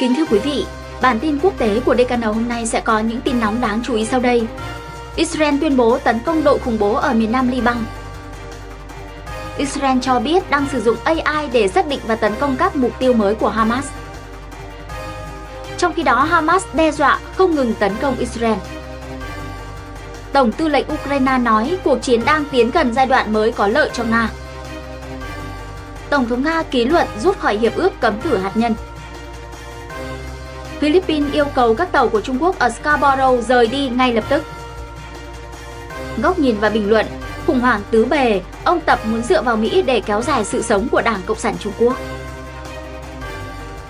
Kính thưa quý vị, bản tin quốc tế của DKN hôm nay sẽ có những tin nóng đáng chú ý sau đây. Israel tuyên bố tấn công đội khủng bố ở miền Nam Liban. Israel cho biết đang sử dụng AI để xác định và tấn công các mục tiêu mới của Hamas. Trong khi đó, Hamas đe dọa không ngừng tấn công Israel. Tổng tư lệnh Ukraine nói cuộc chiến đang tiến gần giai đoạn mới có lợi cho Nga. Tổng thống Nga ký luật rút khỏi hiệp ước cấm thử hạt nhân. Philippines yêu cầu các tàu của Trung Quốc ở Scarborough rời đi ngay lập tức. Góc nhìn và bình luận Khủng hoảng tứ bề, ông Tập muốn dựa vào Mỹ để kéo dài sự sống của Đảng Cộng sản Trung Quốc.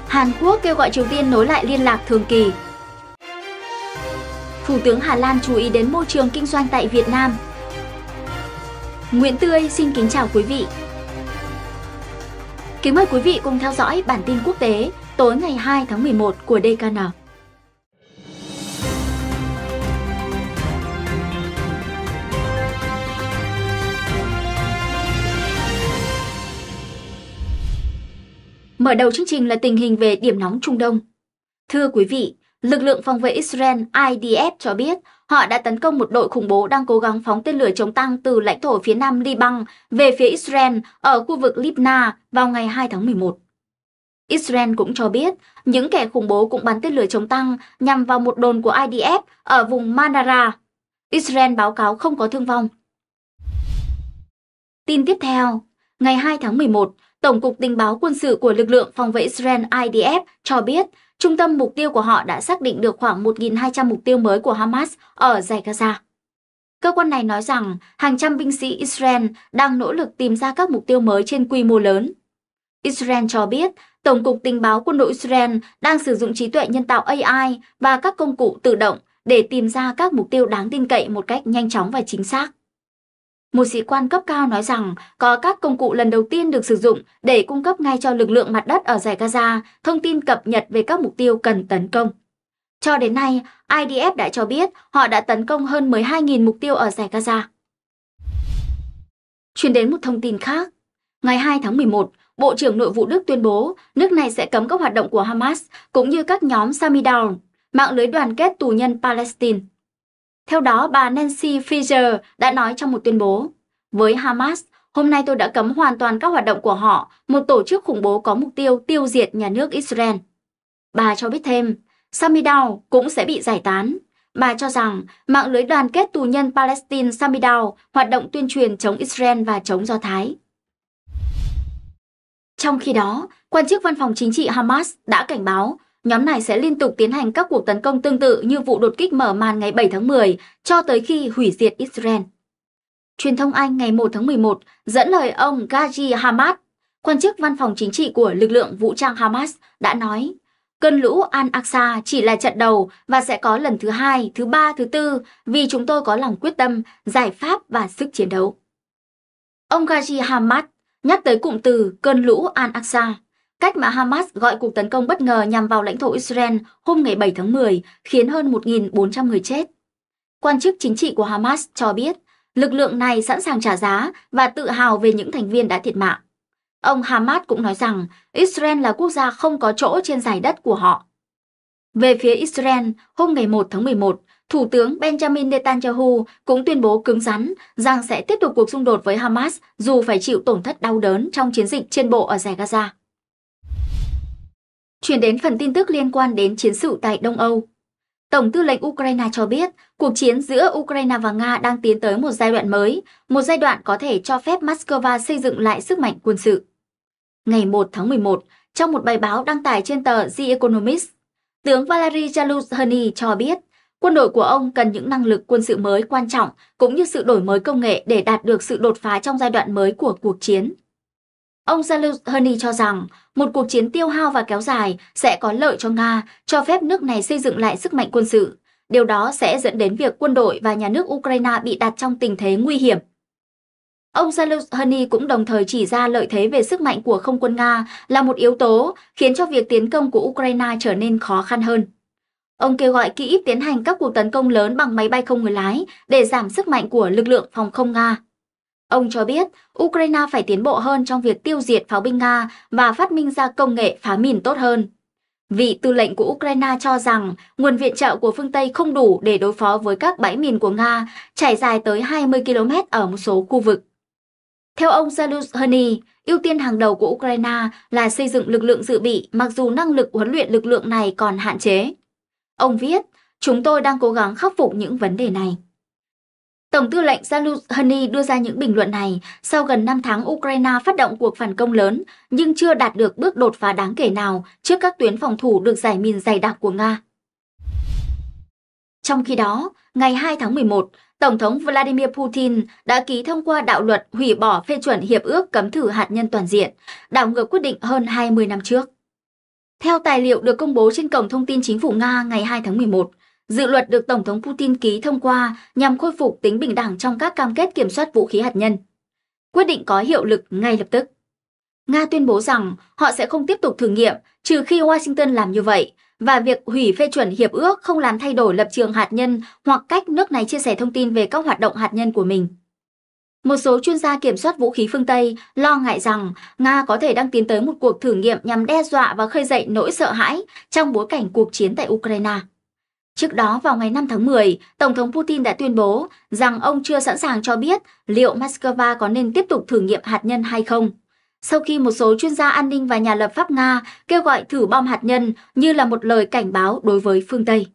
Hàn Quốc kêu gọi Triều Tiên nối lại liên lạc thường kỳ. Thủ tướng Hà Lan chú ý đến môi trường kinh doanh tại Việt Nam. Nguyễn Tươi xin kính chào quý vị. Kính mời quý vị cùng theo dõi bản tin quốc tế tối ngày 2 tháng 11 của DKN. Mở đầu chương trình là tình hình về điểm nóng Trung Đông. Thưa quý vị, lực lượng phòng vệ Israel IDF cho biết họ đã tấn công một đội khủng bố đang cố gắng phóng tên lửa chống tăng từ lãnh thổ phía nam Liban về phía Israel ở khu vực Libna vào ngày 2 tháng 11. Israel cũng cho biết, những kẻ khủng bố cũng bắn tên lửa chống tăng nhằm vào một đồn của IDF ở vùng Manara. Israel báo cáo không có thương vong. Tin tiếp theo, ngày 2 tháng 11, Tổng cục Tình báo quân sự của lực lượng phòng vệ Israel IDF cho biết trung tâm mục tiêu của họ đã xác định được khoảng 1.200 mục tiêu mới của Hamas ở giải Gaza. Cơ quan này nói rằng hàng trăm binh sĩ Israel đang nỗ lực tìm ra các mục tiêu mới trên quy mô lớn. Israel cho biết Tổng cục Tình báo quân đội Israel đang sử dụng trí tuệ nhân tạo AI và các công cụ tự động để tìm ra các mục tiêu đáng tin cậy một cách nhanh chóng và chính xác. Một sĩ quan cấp cao nói rằng có các công cụ lần đầu tiên được sử dụng để cung cấp ngay cho lực lượng mặt đất ở giải Gaza thông tin cập nhật về các mục tiêu cần tấn công. Cho đến nay, IDF đã cho biết họ đã tấn công hơn 12.000 mục tiêu ở giải Gaza. Chuyển đến một thông tin khác. Ngày 2 tháng 11, Bộ trưởng Nội vụ Đức tuyên bố nước này sẽ cấm các hoạt động của Hamas cũng như các nhóm Samidown, mạng lưới đoàn kết tù nhân Palestine. Theo đó, bà Nancy Fisher đã nói trong một tuyên bố, với Hamas, hôm nay tôi đã cấm hoàn toàn các hoạt động của họ, một tổ chức khủng bố có mục tiêu tiêu diệt nhà nước Israel. Bà cho biết thêm, Samidown cũng sẽ bị giải tán. Bà cho rằng mạng lưới đoàn kết tù nhân Palestine Samidown hoạt động tuyên truyền chống Israel và chống Do Thái. Trong khi đó, quan chức văn phòng chính trị Hamas đã cảnh báo nhóm này sẽ liên tục tiến hành các cuộc tấn công tương tự như vụ đột kích mở màn ngày 7 tháng 10 cho tới khi hủy diệt Israel. Truyền thông Anh ngày 1 tháng 11 dẫn lời ông Ghazi Hamad, quan chức văn phòng chính trị của lực lượng vũ trang Hamas đã nói Cơn lũ Al-Aqsa chỉ là trận đầu và sẽ có lần thứ hai, thứ ba, thứ tư vì chúng tôi có lòng quyết tâm, giải pháp và sức chiến đấu. Ông Ghazi Hamad Nhắc tới cụm từ cơn lũ Al-Aqsa, cách mà Hamas gọi cuộc tấn công bất ngờ nhằm vào lãnh thổ Israel hôm ngày 7 tháng 10 khiến hơn 1.400 người chết. Quan chức chính trị của Hamas cho biết lực lượng này sẵn sàng trả giá và tự hào về những thành viên đã thiệt mạng. Ông Hamas cũng nói rằng Israel là quốc gia không có chỗ trên giải đất của họ. Về phía Israel, hôm ngày 1 tháng 11, Thủ tướng Benjamin Netanyahu cũng tuyên bố cứng rắn rằng sẽ tiếp tục cuộc xung đột với Hamas dù phải chịu tổn thất đau đớn trong chiến dịch trên bộ ở giải Gaza. Chuyển đến phần tin tức liên quan đến chiến sự tại Đông Âu. Tổng tư lệnh Ukraine cho biết, cuộc chiến giữa Ukraine và Nga đang tiến tới một giai đoạn mới, một giai đoạn có thể cho phép Moscow xây dựng lại sức mạnh quân sự. Ngày 1 tháng 11, trong một bài báo đăng tải trên tờ The Economist, tướng Valery Zaluzhny cho biết Quân đội của ông cần những năng lực quân sự mới quan trọng cũng như sự đổi mới công nghệ để đạt được sự đột phá trong giai đoạn mới của cuộc chiến. Ông Zelensky cho rằng một cuộc chiến tiêu hao và kéo dài sẽ có lợi cho Nga, cho phép nước này xây dựng lại sức mạnh quân sự. Điều đó sẽ dẫn đến việc quân đội và nhà nước Ukraine bị đặt trong tình thế nguy hiểm. Ông Zelensky cũng đồng thời chỉ ra lợi thế về sức mạnh của không quân Nga là một yếu tố khiến cho việc tiến công của Ukraine trở nên khó khăn hơn. Ông kêu gọi Kyiv tiến hành các cuộc tấn công lớn bằng máy bay không người lái để giảm sức mạnh của lực lượng phòng không Nga. Ông cho biết Ukraine phải tiến bộ hơn trong việc tiêu diệt pháo binh Nga và phát minh ra công nghệ phá mìn tốt hơn. Vị tư lệnh của Ukraine cho rằng nguồn viện trợ của phương Tây không đủ để đối phó với các bãi mìn của Nga trải dài tới 20 km ở một số khu vực. Theo ông Zelensky, ưu tiên hàng đầu của Ukraine là xây dựng lực lượng dự bị mặc dù năng lực huấn luyện lực lượng này còn hạn chế. Ông viết, chúng tôi đang cố gắng khắc phục những vấn đề này. Tổng tư lệnh Zaluzhny đưa ra những bình luận này sau gần 5 tháng Ukraine phát động cuộc phản công lớn nhưng chưa đạt được bước đột phá đáng kể nào trước các tuyến phòng thủ được giải mìn dày đặc của Nga. Trong khi đó, ngày 2 tháng 11, Tổng thống Vladimir Putin đã ký thông qua đạo luật hủy bỏ phê chuẩn hiệp ước cấm thử hạt nhân toàn diện, đảo ngược quyết định hơn 20 năm trước. Theo tài liệu được công bố trên cổng thông tin chính phủ Nga ngày 2 tháng 11, dự luật được Tổng thống Putin ký thông qua nhằm khôi phục tính bình đẳng trong các cam kết kiểm soát vũ khí hạt nhân. Quyết định có hiệu lực ngay lập tức. Nga tuyên bố rằng họ sẽ không tiếp tục thử nghiệm trừ khi Washington làm như vậy và việc hủy phê chuẩn hiệp ước không làm thay đổi lập trường hạt nhân hoặc cách nước này chia sẻ thông tin về các hoạt động hạt nhân của mình. Một số chuyên gia kiểm soát vũ khí phương Tây lo ngại rằng Nga có thể đang tiến tới một cuộc thử nghiệm nhằm đe dọa và khơi dậy nỗi sợ hãi trong bối cảnh cuộc chiến tại Ukraine. Trước đó vào ngày 5 tháng 10, Tổng thống Putin đã tuyên bố rằng ông chưa sẵn sàng cho biết liệu Moscow có nên tiếp tục thử nghiệm hạt nhân hay không. Sau khi một số chuyên gia an ninh và nhà lập pháp Nga kêu gọi thử bom hạt nhân như là một lời cảnh báo đối với phương Tây.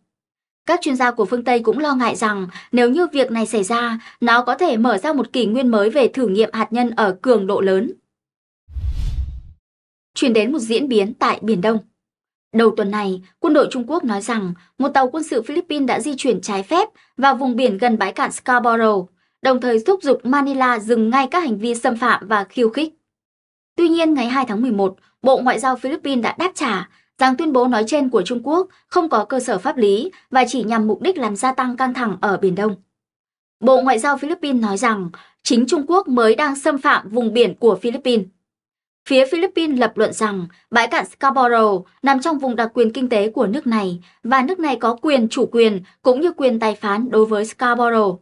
Các chuyên gia của phương Tây cũng lo ngại rằng nếu như việc này xảy ra, nó có thể mở ra một kỷ nguyên mới về thử nghiệm hạt nhân ở cường độ lớn. Chuyển đến một diễn biến tại Biển Đông. Đầu tuần này, quân đội Trung Quốc nói rằng một tàu quân sự Philippines đã di chuyển trái phép vào vùng biển gần bãi cạn Scarborough, đồng thời thúc giục Manila dừng ngay các hành vi xâm phạm và khiêu khích. Tuy nhiên, ngày 2 tháng 11, Bộ Ngoại giao Philippines đã đáp trả rằng tuyên bố nói trên của Trung Quốc không có cơ sở pháp lý và chỉ nhằm mục đích làm gia tăng căng thẳng ở Biển Đông. Bộ Ngoại giao Philippines nói rằng chính Trung Quốc mới đang xâm phạm vùng biển của Philippines. Phía Philippines lập luận rằng bãi cạn Scarborough nằm trong vùng đặc quyền kinh tế của nước này và nước này có quyền chủ quyền cũng như quyền tài phán đối với Scarborough.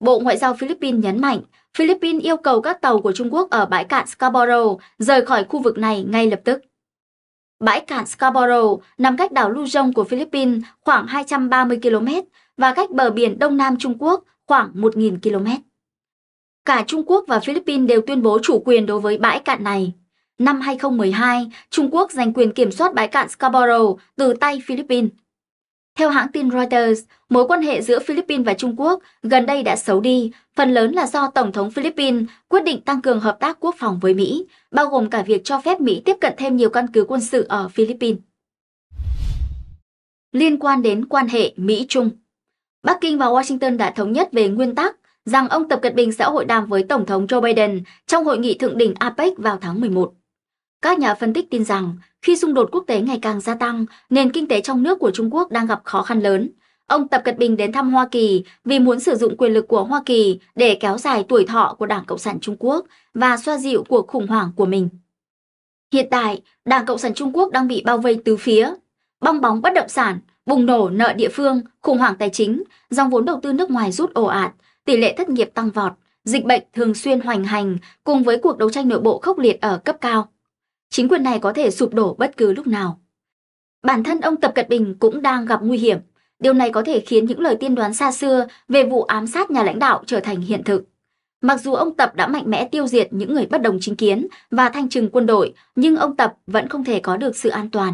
Bộ Ngoại giao Philippines nhấn mạnh Philippines yêu cầu các tàu của Trung Quốc ở bãi cạn Scarborough rời khỏi khu vực này ngay lập tức. Bãi cạn Scarborough nằm cách đảo Luzon của Philippines khoảng 230 km và cách bờ biển Đông Nam Trung Quốc khoảng 1.000 km. Cả Trung Quốc và Philippines đều tuyên bố chủ quyền đối với bãi cạn này. Năm 2012, Trung Quốc giành quyền kiểm soát bãi cạn Scarborough từ tay Philippines. Theo hãng tin Reuters, mối quan hệ giữa Philippines và Trung Quốc gần đây đã xấu đi, phần lớn là do Tổng thống Philippines quyết định tăng cường hợp tác quốc phòng với Mỹ, bao gồm cả việc cho phép Mỹ tiếp cận thêm nhiều căn cứ quân sự ở Philippines. Liên quan đến quan hệ Mỹ-Trung Bắc Kinh và Washington đã thống nhất về nguyên tắc rằng ông Tập Cận Bình sẽ hội đàm với Tổng thống Joe Biden trong hội nghị thượng đỉnh APEC vào tháng 11. Các nhà phân tích tin rằng, khi xung đột quốc tế ngày càng gia tăng, nền kinh tế trong nước của Trung Quốc đang gặp khó khăn lớn. Ông Tập Cận Bình đến thăm Hoa Kỳ vì muốn sử dụng quyền lực của Hoa Kỳ để kéo dài tuổi thọ của Đảng Cộng sản Trung Quốc và xoa dịu cuộc khủng hoảng của mình. Hiện tại, Đảng Cộng sản Trung Quốc đang bị bao vây tứ phía, bong bóng bất động sản, bùng nổ nợ địa phương, khủng hoảng tài chính, dòng vốn đầu tư nước ngoài rút ồ ạt, tỷ lệ thất nghiệp tăng vọt, dịch bệnh thường xuyên hoành hành cùng với cuộc đấu tranh nội bộ khốc liệt ở cấp cao chính quyền này có thể sụp đổ bất cứ lúc nào. Bản thân ông Tập Cận Bình cũng đang gặp nguy hiểm, điều này có thể khiến những lời tiên đoán xa xưa về vụ ám sát nhà lãnh đạo trở thành hiện thực. Mặc dù ông Tập đã mạnh mẽ tiêu diệt những người bất đồng chính kiến và thanh trừng quân đội, nhưng ông Tập vẫn không thể có được sự an toàn.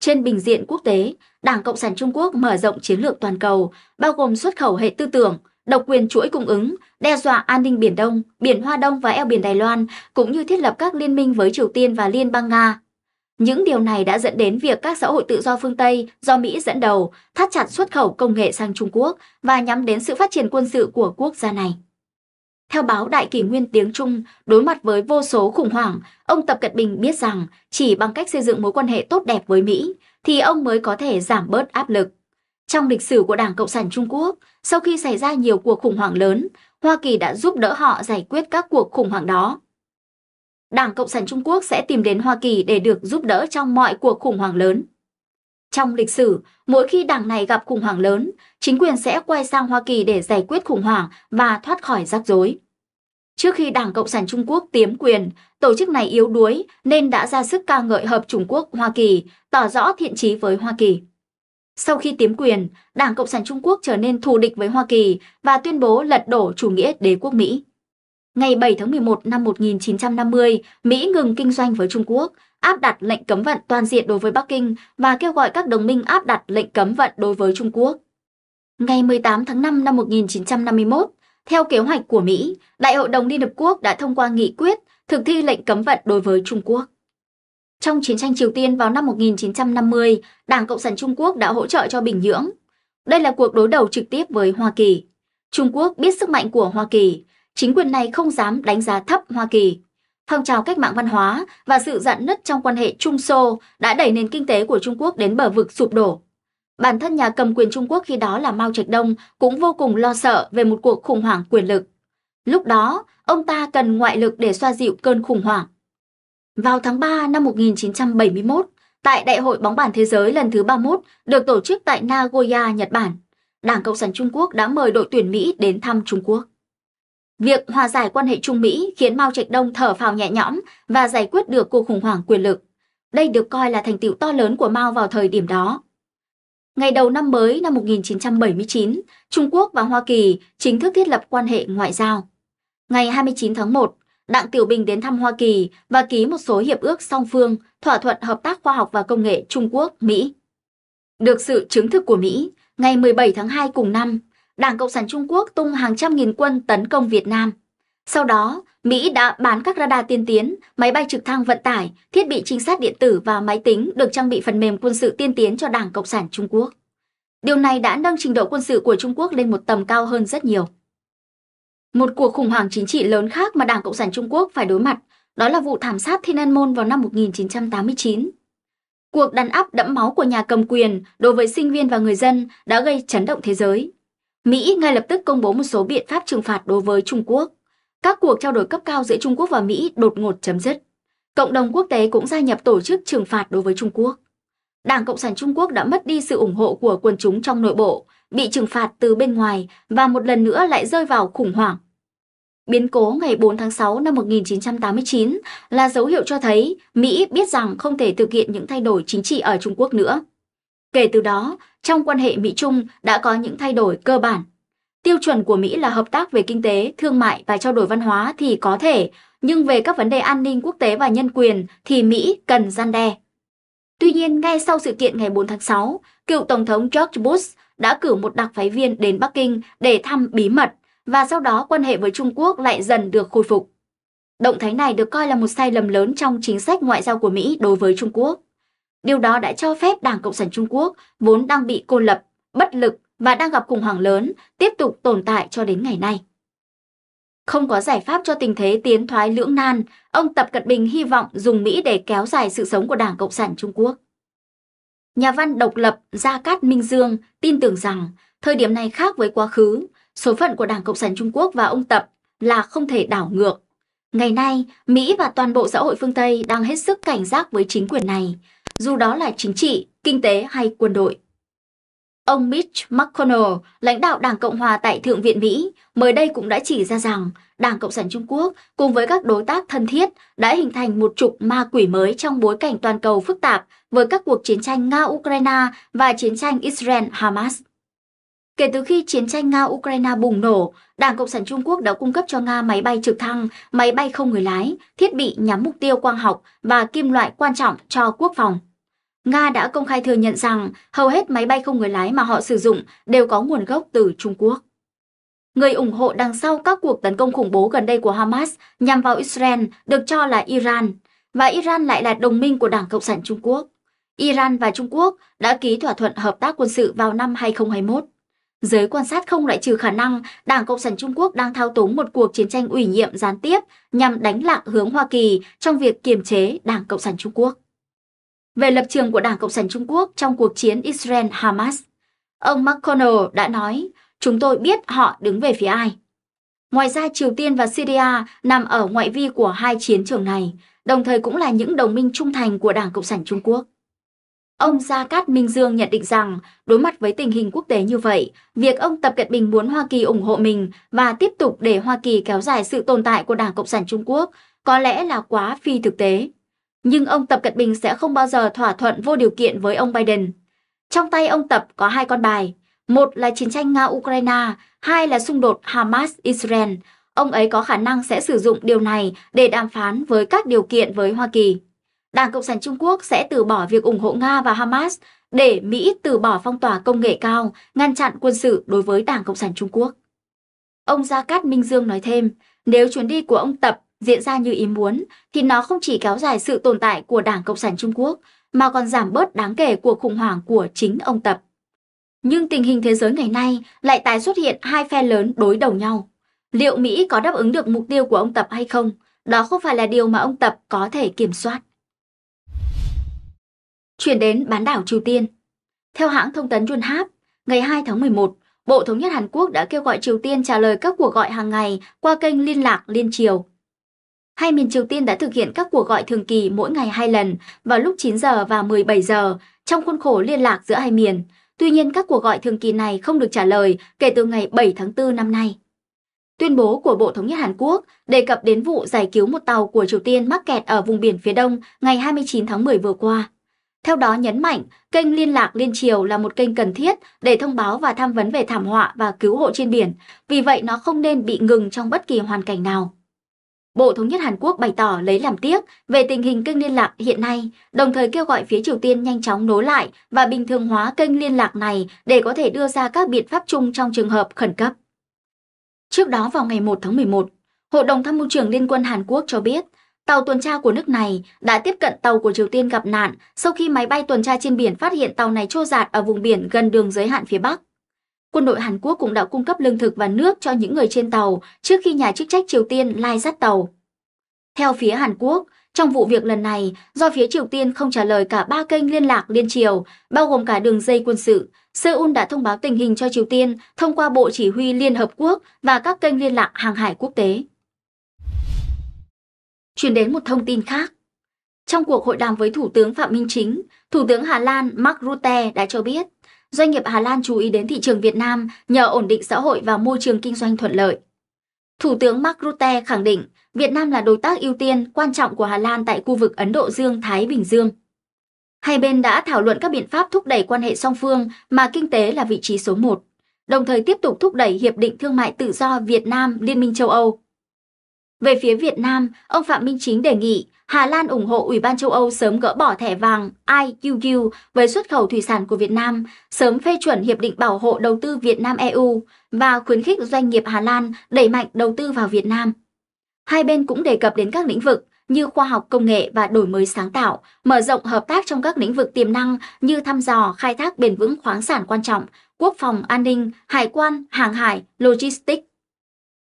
Trên bình diện quốc tế, Đảng Cộng sản Trung Quốc mở rộng chiến lược toàn cầu, bao gồm xuất khẩu hệ tư tưởng, độc quyền chuỗi cung ứng, đe dọa an ninh Biển Đông, Biển Hoa Đông và eo biển Đài Loan, cũng như thiết lập các liên minh với Triều Tiên và Liên bang Nga. Những điều này đã dẫn đến việc các xã hội tự do phương Tây do Mỹ dẫn đầu thắt chặt xuất khẩu công nghệ sang Trung Quốc và nhắm đến sự phát triển quân sự của quốc gia này. Theo báo Đại kỷ nguyên tiếng Trung, đối mặt với vô số khủng hoảng, ông Tập Cận Bình biết rằng chỉ bằng cách xây dựng mối quan hệ tốt đẹp với Mỹ thì ông mới có thể giảm bớt áp lực. Trong lịch sử của Đảng Cộng sản Trung Quốc, sau khi xảy ra nhiều cuộc khủng hoảng lớn, Hoa Kỳ đã giúp đỡ họ giải quyết các cuộc khủng hoảng đó. Đảng Cộng sản Trung Quốc sẽ tìm đến Hoa Kỳ để được giúp đỡ trong mọi cuộc khủng hoảng lớn. Trong lịch sử, mỗi khi đảng này gặp khủng hoảng lớn, chính quyền sẽ quay sang Hoa Kỳ để giải quyết khủng hoảng và thoát khỏi rắc rối. Trước khi Đảng Cộng sản Trung Quốc tiếm quyền, tổ chức này yếu đuối nên đã ra sức ca ngợi Hợp Trung Quốc-Hoa Kỳ, tỏ rõ thiện chí với Hoa Kỳ. Sau khi tiếm quyền, Đảng Cộng sản Trung Quốc trở nên thù địch với Hoa Kỳ và tuyên bố lật đổ chủ nghĩa đế quốc Mỹ. Ngày 7 tháng 11 năm 1950, Mỹ ngừng kinh doanh với Trung Quốc, áp đặt lệnh cấm vận toàn diện đối với Bắc Kinh và kêu gọi các đồng minh áp đặt lệnh cấm vận đối với Trung Quốc. Ngày 18 tháng 5 năm 1951, theo kế hoạch của Mỹ, Đại hội đồng Liên Hợp Quốc đã thông qua nghị quyết thực thi lệnh cấm vận đối với Trung Quốc. Trong chiến tranh Triều Tiên vào năm 1950, Đảng Cộng sản Trung Quốc đã hỗ trợ cho Bình Nhưỡng. Đây là cuộc đối đầu trực tiếp với Hoa Kỳ. Trung Quốc biết sức mạnh của Hoa Kỳ, chính quyền này không dám đánh giá thấp Hoa Kỳ. Phong trào cách mạng văn hóa và sự dạn nứt trong quan hệ Trung Xô đã đẩy nền kinh tế của Trung Quốc đến bờ vực sụp đổ. Bản thân nhà cầm quyền Trung Quốc khi đó là Mao Trạch Đông cũng vô cùng lo sợ về một cuộc khủng hoảng quyền lực. Lúc đó, ông ta cần ngoại lực để xoa dịu cơn khủng hoảng. Vào tháng 3 năm 1971, tại Đại hội bóng bàn thế giới lần thứ 31 được tổ chức tại Nagoya, Nhật Bản, Đảng Cộng sản Trung Quốc đã mời đội tuyển Mỹ đến thăm Trung Quốc. Việc hòa giải quan hệ Trung Mỹ khiến Mao Trạch Đông thở phào nhẹ nhõm và giải quyết được cuộc khủng hoảng quyền lực. Đây được coi là thành tựu to lớn của Mao vào thời điểm đó. Ngày đầu năm mới năm 1979, Trung Quốc và Hoa Kỳ chính thức thiết lập quan hệ ngoại giao. Ngày 29 tháng 1, Đặng Tiểu Bình đến thăm Hoa Kỳ và ký một số hiệp ước song phương, thỏa thuận hợp tác khoa học và công nghệ Trung Quốc-Mỹ. Được sự chứng thực của Mỹ, ngày 17 tháng 2 cùng năm, Đảng Cộng sản Trung Quốc tung hàng trăm nghìn quân tấn công Việt Nam. Sau đó, Mỹ đã bán các radar tiên tiến, máy bay trực thăng vận tải, thiết bị trinh sát điện tử và máy tính được trang bị phần mềm quân sự tiên tiến cho Đảng Cộng sản Trung Quốc. Điều này đã nâng trình độ quân sự của Trung Quốc lên một tầm cao hơn rất nhiều. Một cuộc khủng hoảng chính trị lớn khác mà Đảng Cộng sản Trung Quốc phải đối mặt đó là vụ thảm sát Thiên An Môn vào năm 1989. Cuộc đàn áp đẫm máu của nhà cầm quyền đối với sinh viên và người dân đã gây chấn động thế giới. Mỹ ngay lập tức công bố một số biện pháp trừng phạt đối với Trung Quốc. Các cuộc trao đổi cấp cao giữa Trung Quốc và Mỹ đột ngột chấm dứt. Cộng đồng quốc tế cũng gia nhập tổ chức trừng phạt đối với Trung Quốc. Đảng Cộng sản Trung Quốc đã mất đi sự ủng hộ của quần chúng trong nội bộ, bị trừng phạt từ bên ngoài và một lần nữa lại rơi vào khủng hoảng Biến cố ngày 4 tháng 6 năm 1989 là dấu hiệu cho thấy Mỹ biết rằng không thể thực hiện những thay đổi chính trị ở Trung Quốc nữa. Kể từ đó, trong quan hệ Mỹ-Trung đã có những thay đổi cơ bản. Tiêu chuẩn của Mỹ là hợp tác về kinh tế, thương mại và trao đổi văn hóa thì có thể, nhưng về các vấn đề an ninh quốc tế và nhân quyền thì Mỹ cần gian đe. Tuy nhiên, ngay sau sự kiện ngày 4 tháng 6, cựu Tổng thống George Bush đã cử một đặc phái viên đến Bắc Kinh để thăm bí mật và sau đó quan hệ với Trung Quốc lại dần được khôi phục. Động thái này được coi là một sai lầm lớn trong chính sách ngoại giao của Mỹ đối với Trung Quốc. Điều đó đã cho phép Đảng Cộng sản Trung Quốc, vốn đang bị cô lập, bất lực và đang gặp khủng hoảng lớn, tiếp tục tồn tại cho đến ngày nay. Không có giải pháp cho tình thế tiến thoái lưỡng nan, ông Tập Cận Bình hy vọng dùng Mỹ để kéo dài sự sống của Đảng Cộng sản Trung Quốc. Nhà văn độc lập Gia Cát Minh Dương tin tưởng rằng thời điểm này khác với quá khứ, Số phận của Đảng Cộng sản Trung Quốc và ông Tập là không thể đảo ngược. Ngày nay, Mỹ và toàn bộ xã hội phương Tây đang hết sức cảnh giác với chính quyền này, dù đó là chính trị, kinh tế hay quân đội. Ông Mitch McConnell, lãnh đạo Đảng Cộng hòa tại Thượng viện Mỹ, mới đây cũng đã chỉ ra rằng Đảng Cộng sản Trung Quốc cùng với các đối tác thân thiết đã hình thành một trục ma quỷ mới trong bối cảnh toàn cầu phức tạp với các cuộc chiến tranh Nga-Ukraine và chiến tranh Israel-Hamas. Kể từ khi chiến tranh Nga-Ukraine bùng nổ, Đảng Cộng sản Trung Quốc đã cung cấp cho Nga máy bay trực thăng, máy bay không người lái, thiết bị nhắm mục tiêu quang học và kim loại quan trọng cho quốc phòng. Nga đã công khai thừa nhận rằng hầu hết máy bay không người lái mà họ sử dụng đều có nguồn gốc từ Trung Quốc. Người ủng hộ đằng sau các cuộc tấn công khủng bố gần đây của Hamas nhằm vào Israel được cho là Iran, và Iran lại là đồng minh của Đảng Cộng sản Trung Quốc. Iran và Trung Quốc đã ký thỏa thuận hợp tác quân sự vào năm 2021. Giới quan sát không loại trừ khả năng Đảng Cộng sản Trung Quốc đang thao túng một cuộc chiến tranh ủy nhiệm gián tiếp nhằm đánh lạc hướng Hoa Kỳ trong việc kiềm chế Đảng Cộng sản Trung Quốc. Về lập trường của Đảng Cộng sản Trung Quốc trong cuộc chiến Israel-Hamas, ông McConnell đã nói, chúng tôi biết họ đứng về phía ai. Ngoài ra, Triều Tiên và Syria nằm ở ngoại vi của hai chiến trường này, đồng thời cũng là những đồng minh trung thành của Đảng Cộng sản Trung Quốc. Ông Gia Cát Minh Dương nhận định rằng, đối mặt với tình hình quốc tế như vậy, việc ông Tập Cận Bình muốn Hoa Kỳ ủng hộ mình và tiếp tục để Hoa Kỳ kéo dài sự tồn tại của Đảng Cộng sản Trung Quốc có lẽ là quá phi thực tế. Nhưng ông Tập Cận Bình sẽ không bao giờ thỏa thuận vô điều kiện với ông Biden. Trong tay ông Tập có hai con bài, một là chiến tranh Nga-Ukraine, hai là xung đột Hamas-Israel. Ông ấy có khả năng sẽ sử dụng điều này để đàm phán với các điều kiện với Hoa Kỳ. Đảng Cộng sản Trung Quốc sẽ từ bỏ việc ủng hộ Nga và Hamas để Mỹ từ bỏ phong tỏa công nghệ cao, ngăn chặn quân sự đối với Đảng Cộng sản Trung Quốc. Ông Gia Cát Minh Dương nói thêm, nếu chuyến đi của ông Tập diễn ra như ý muốn, thì nó không chỉ kéo dài sự tồn tại của Đảng Cộng sản Trung Quốc, mà còn giảm bớt đáng kể cuộc khủng hoảng của chính ông Tập. Nhưng tình hình thế giới ngày nay lại tái xuất hiện hai phe lớn đối đầu nhau. Liệu Mỹ có đáp ứng được mục tiêu của ông Tập hay không? Đó không phải là điều mà ông Tập có thể kiểm soát. Chuyển đến bán đảo Triều Tiên. Theo hãng thông tấn Yonhap, ngày 2 tháng 11, Bộ Thống nhất Hàn Quốc đã kêu gọi Triều Tiên trả lời các cuộc gọi hàng ngày qua kênh liên lạc liên triều. Hai miền Triều Tiên đã thực hiện các cuộc gọi thường kỳ mỗi ngày hai lần vào lúc 9 giờ và 17 giờ trong khuôn khổ liên lạc giữa hai miền. Tuy nhiên, các cuộc gọi thường kỳ này không được trả lời kể từ ngày 7 tháng 4 năm nay. Tuyên bố của Bộ Thống nhất Hàn Quốc đề cập đến vụ giải cứu một tàu của Triều Tiên mắc kẹt ở vùng biển phía đông ngày 29 tháng 10 vừa qua. Theo đó nhấn mạnh, kênh liên lạc liên triều là một kênh cần thiết để thông báo và tham vấn về thảm họa và cứu hộ trên biển, vì vậy nó không nên bị ngừng trong bất kỳ hoàn cảnh nào. Bộ Thống nhất Hàn Quốc bày tỏ lấy làm tiếc về tình hình kênh liên lạc hiện nay, đồng thời kêu gọi phía Triều Tiên nhanh chóng nối lại và bình thường hóa kênh liên lạc này để có thể đưa ra các biện pháp chung trong trường hợp khẩn cấp. Trước đó vào ngày 1 tháng 11, Hội đồng Tham mưu trưởng Liên quân Hàn Quốc cho biết Tàu tuần tra của nước này đã tiếp cận tàu của Triều Tiên gặp nạn sau khi máy bay tuần tra trên biển phát hiện tàu này trôi giạt ở vùng biển gần đường giới hạn phía Bắc. Quân đội Hàn Quốc cũng đã cung cấp lương thực và nước cho những người trên tàu trước khi nhà chức trách Triều Tiên lai dắt tàu. Theo phía Hàn Quốc, trong vụ việc lần này, do phía Triều Tiên không trả lời cả ba kênh liên lạc liên triều, bao gồm cả đường dây quân sự, Seoul đã thông báo tình hình cho Triều Tiên thông qua Bộ Chỉ huy Liên Hợp Quốc và các kênh liên lạc hàng hải quốc tế truyền đến một thông tin khác. Trong cuộc hội đàm với Thủ tướng Phạm Minh Chính, Thủ tướng Hà Lan Mark Rutte đã cho biết doanh nghiệp Hà Lan chú ý đến thị trường Việt Nam nhờ ổn định xã hội và môi trường kinh doanh thuận lợi. Thủ tướng Mark Rutte khẳng định Việt Nam là đối tác ưu tiên quan trọng của Hà Lan tại khu vực Ấn Độ Dương-Thái Bình Dương. Hai bên đã thảo luận các biện pháp thúc đẩy quan hệ song phương mà kinh tế là vị trí số 1, đồng thời tiếp tục thúc đẩy Hiệp định Thương mại Tự do Việt Nam-Liên minh châu Âu về phía Việt Nam, ông Phạm Minh Chính đề nghị Hà Lan ủng hộ Ủy ban châu Âu sớm gỡ bỏ thẻ vàng IUU với xuất khẩu thủy sản của Việt Nam, sớm phê chuẩn Hiệp định Bảo hộ Đầu tư Việt Nam-EU và khuyến khích doanh nghiệp Hà Lan đẩy mạnh đầu tư vào Việt Nam. Hai bên cũng đề cập đến các lĩnh vực như khoa học công nghệ và đổi mới sáng tạo, mở rộng hợp tác trong các lĩnh vực tiềm năng như thăm dò, khai thác bền vững khoáng sản quan trọng, quốc phòng, an ninh, hải quan, hàng hải, logistics.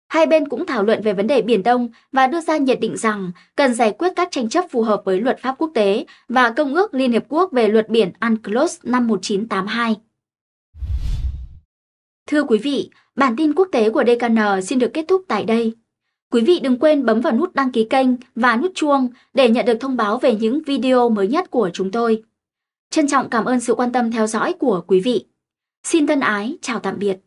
Hai bên cũng thảo luận về vấn đề Biển Đông và đưa ra nhận định rằng cần giải quyết các tranh chấp phù hợp với luật pháp quốc tế và Công ước Liên Hiệp Quốc về luật biển UNCLOS năm 1982. Thưa quý vị, bản tin quốc tế của DKN xin được kết thúc tại đây. Quý vị đừng quên bấm vào nút đăng ký kênh và nút chuông để nhận được thông báo về những video mới nhất của chúng tôi. Trân trọng cảm ơn sự quan tâm theo dõi của quý vị. Xin thân ái, chào tạm biệt.